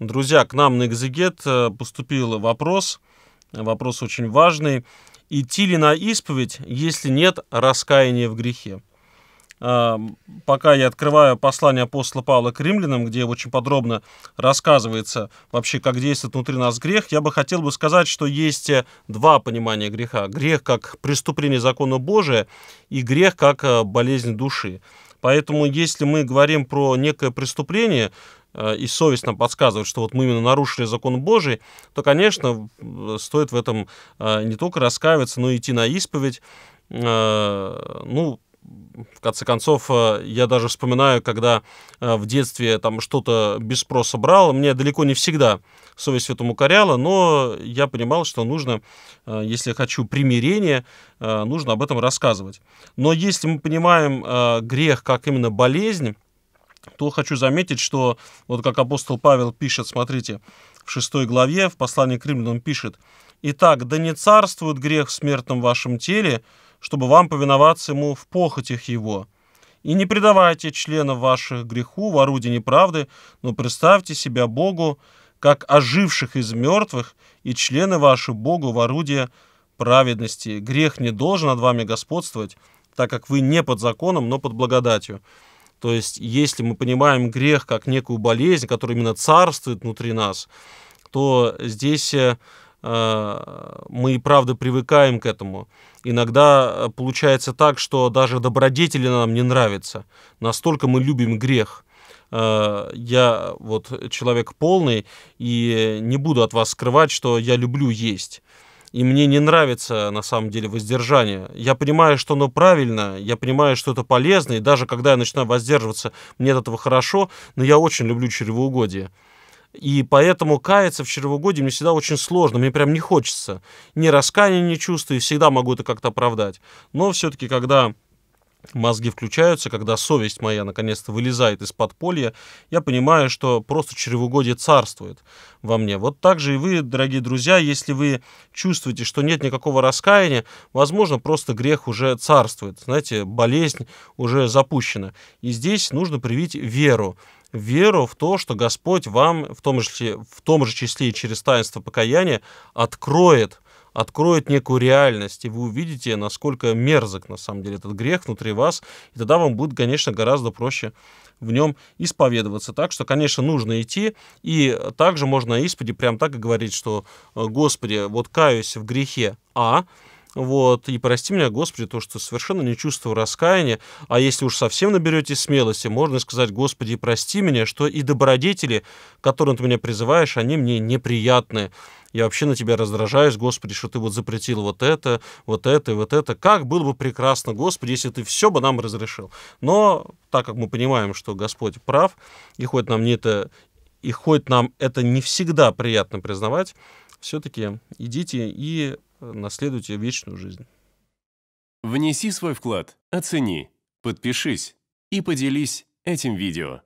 Друзья, к нам на экзегет э, поступил вопрос, вопрос очень важный. Идти ли на исповедь, если нет раскаяния в грехе? Э, пока я открываю послание апостола Павла к римлянам, где очень подробно рассказывается вообще, как действует внутри нас грех, я бы хотел бы сказать, что есть э, два понимания греха. Грех как преступление закона Божия и грех как болезнь души. Поэтому, если мы говорим про некое преступление, Э, и совесть нам подсказывает, что вот мы именно нарушили закон Божий, то, конечно, стоит в этом э, не только раскаиваться, но и идти на исповедь. Э, ну, в конце концов, я даже вспоминаю, когда в детстве там что-то без спроса брал, мне далеко не всегда совесть в этом укоряла, но я понимал, что нужно, если я хочу примирения, нужно об этом рассказывать. Но если мы понимаем грех как именно болезнь, то хочу заметить, что вот как апостол Павел пишет, смотрите, в шестой главе, в послании к римлянам пишет, «Итак, да не царствует грех в смертном вашем теле, чтобы вам повиноваться ему в похотях его. И не предавайте членов ваших греху в орудии неправды, но представьте себя Богу, как оживших из мертвых, и члены ваши Богу в орудие праведности. Грех не должен над вами господствовать, так как вы не под законом, но под благодатью». То есть, если мы понимаем грех как некую болезнь, которая именно царствует внутри нас, то здесь э, мы и правда привыкаем к этому. Иногда э, получается так, что даже добродетели нам не нравятся. Настолько мы любим грех. Э, я вот человек полный, и не буду от вас скрывать, что я люблю есть и мне не нравится на самом деле воздержание. Я понимаю, что оно правильно, я понимаю, что это полезно, и даже когда я начинаю воздерживаться, мне от этого хорошо, но я очень люблю чревоугодие. И поэтому каяться в чревоугодии мне всегда очень сложно, мне прям не хочется. Ни раскаяния не чувствую, всегда могу это как-то оправдать. Но все-таки, когда мозги включаются, когда совесть моя наконец-то вылезает из подполья, я понимаю, что просто чревоугодие царствует во мне. Вот так же и вы, дорогие друзья, если вы чувствуете, что нет никакого раскаяния, возможно, просто грех уже царствует, знаете, болезнь уже запущена. И здесь нужно привить веру веру в то, что Господь вам в том же, в том же числе и через таинство покаяния откроет откроет некую реальность, и вы увидите, насколько мерзок на самом деле этот грех внутри вас, и тогда вам будет, конечно, гораздо проще в нем исповедоваться. Так что, конечно, нужно идти, и также можно на исповеди прям так и говорить, что «Э, «Господи, вот каюсь в грехе А», вот, и прости меня, Господи, то, что совершенно не чувствую раскаяния, а если уж совсем наберете смелости, можно сказать, Господи, прости меня, что и добродетели, которые ты меня призываешь, они мне неприятны я вообще на тебя раздражаюсь, Господи, что ты вот запретил вот это, вот это и вот это. Как было бы прекрасно, Господи, если ты все бы нам разрешил. Но так как мы понимаем, что Господь прав, и хоть нам не это, и хоть нам это не всегда приятно признавать, все-таки идите и наследуйте вечную жизнь. Внеси свой вклад, оцени, подпишись и поделись этим видео.